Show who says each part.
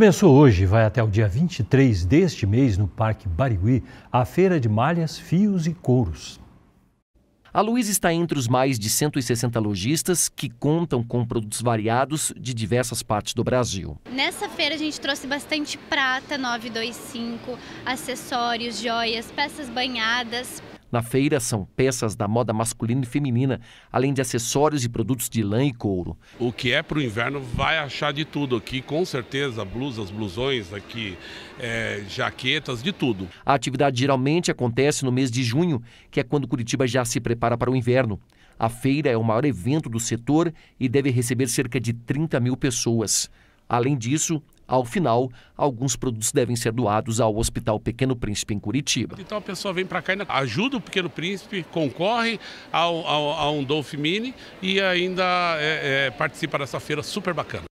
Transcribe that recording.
Speaker 1: Começou hoje e vai até o dia 23 deste mês no Parque Barigui a feira de malhas, fios e couros.
Speaker 2: A Luiz está entre os mais de 160 lojistas que contam com produtos variados de diversas partes do Brasil.
Speaker 3: Nessa feira a gente trouxe bastante prata 925, acessórios, joias, peças banhadas,
Speaker 2: na feira são peças da moda masculina e feminina, além de acessórios e produtos de lã e couro.
Speaker 4: O que é para o inverno vai achar de tudo aqui, com certeza, blusas,
Speaker 2: blusões
Speaker 4: aqui, é, jaquetas,
Speaker 2: de tudo. A atividade geralmente acontece no mês de junho, que é quando Curitiba já se prepara para o inverno. A feira é o maior evento do setor e deve receber cerca de 30 mil pessoas. Além disso, ao final, alguns produtos devem ser doados ao Hospital Pequeno Príncipe em Curitiba.
Speaker 4: Então a pessoa vem para cá e ajuda o Pequeno Príncipe, concorre ao, ao, a um Dolph Mini e ainda é, é, participa dessa feira super bacana.